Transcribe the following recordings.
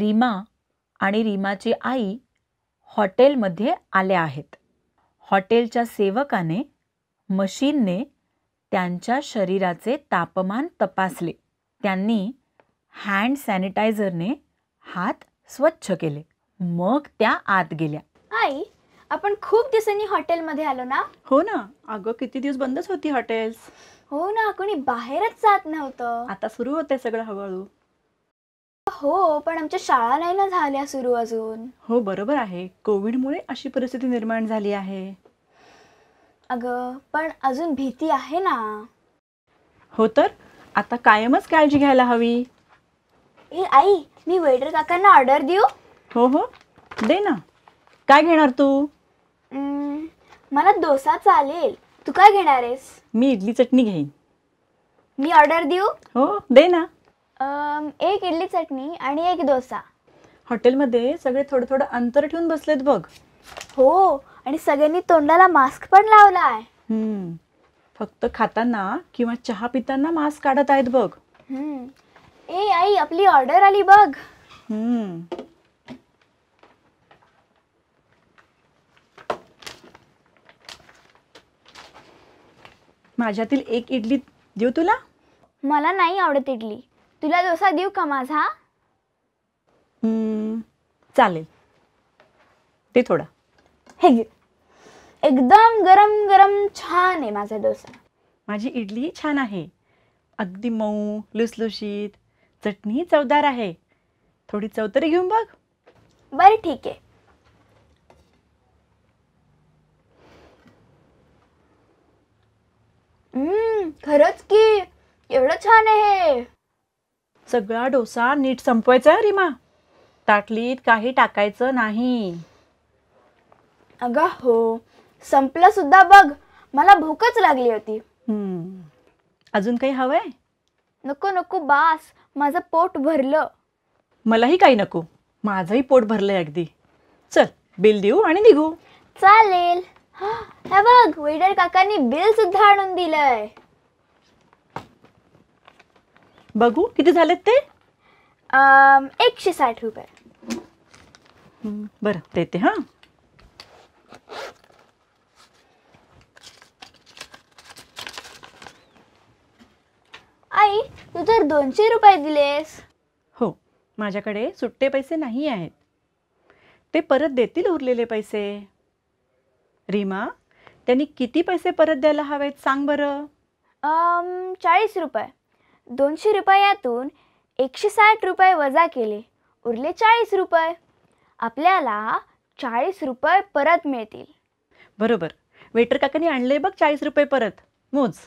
रीमा आणि रीमाची आई हॉटेलमध्ये आल्या आहेत हॉटेलच्या सेवकाने मशीनने त्यांच्या शरीराचे तापमान तपासले त्यांनी हँड सॅनिटायझरने हात स्वच्छ केले मग त्या आत गेल्या आई आपण खूप दिवसांनी हॉटेलमध्ये आलो ना हो ना अगं किती दिवस बंदच होती हॉटेल्स हो ना कोणी बाहेरच जात नव्हतं आता सुरू होते सगळं हळूहळू हो पण आमच्या शाळा नाही ना झाल्या सुरू अजून हो बरोबर आहे कोविडमुळे अशी परिस्थिती निर्माण झाली आहे अगं पण अजून भीती आहे ना हो तर आता कायमच काळजी घ्यायला हवी ए आई मी वेटर काकांना ऑर्डर देऊ हो हो दे ना काय घेणार तू मला डोसा चालेल तू काय घेणार आहेस मी इडली चटणी घेईन मी ऑर्डर देऊ हो दे ना एक इडली चटणी आणि एक डोसा हॉटेलमध्ये सगळे थोडं थोडं अंतर ठेवून बसलेत बघ हो आणि सगळ्यांनी तोंडाला मास्क पण लावला आहे फक्त खाताना किंवा चहा पिताना मास्क काढत आहेत बघ हम्म. ए आई आपली ऑर्डर आली बघ माझ्यातील एक इडली देऊ तुला मला नाही आवडत इडली तुला डोसा देऊ का माझा चालेल ते थोडा हे घे एकदम गरम गरम छान आहे माझा डोसा माझी इडली छान आहे अगदी मऊ लुसलुशीत चटणी चवदार आहे थोडी चव तरी घेऊन बघ बरं ठीक आहे खरंच की एवढं छान आहे सगळा डोसा नीट संपवायचा रिमा ताटलीत काही टाकायचं नाही अगं हो संपलं सुद्धा बघ मला भूकच लागली होती अजून काही हवंय नको नको बास माझं पोट भरलं मलाही काही नको माझंही पोट भरलंय अगदी चल बिल देऊ आणि निघू चालेल हा, बघ वेडर काकांनी बिल सुद्धा आणून दिलंय बघू किती झालेत ते एकशे साठ रुपये बर बरं देते हां आई तू तर दोनशे रुपये दिलेस हो माझ्याकडे सुट्टे पैसे नाही आहेत ते परत देतील उरलेले पैसे रीमा त्यांनी किती पैसे परत द्यायला हवेत सांग बरं चाळीस रुपये दोनशे रुपयातून एकशे साठ रुपये वजा केले उरले चाळीस रुपये आपल्याला चाळीस रुपये परत मिळतील बरोबर वेटर काकांनी आणले बघ चाळीस रुपये परत मोज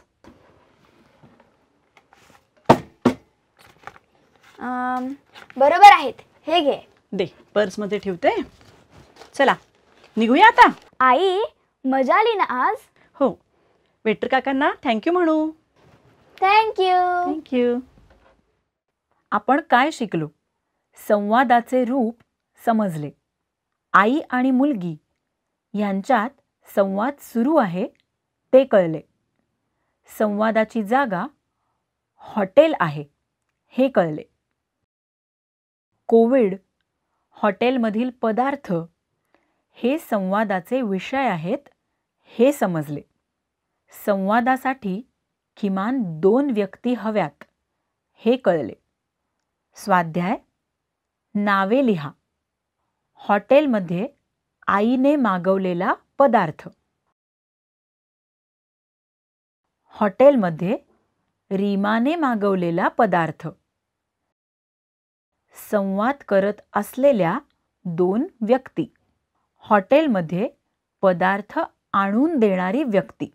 बरोबर आहेत हे घे दे पर्स मध्ये ठेवते चला निघूया आता आई मजा आली ना आज हो वेटर काकांना थँक्यू म्हणू थँक्यू थँक्यू आपण काय शिकलो संवादाचे रूप समजले आई आणि मुलगी यांच्यात संवाद सुरू आहे ते कळले संवादाची जागा हॉटेल आहे हे कळले कोविड हॉटेलमधील पदार्थ हे संवादाचे विषय आहेत हे समजले संवादासाठी किमान दोन व्यक्ती हव्यात हे कळले स्वाध्याय नावे लिहा हॉटेलमध्ये आईने मागवलेला पदार्थ हॉटेलमध्ये रीमाने मागवलेला पदार्थ संवाद करत असलेल्या दोन व्यक्ती हॉटेलमध्ये पदार्थ आणून देणारी व्यक्ती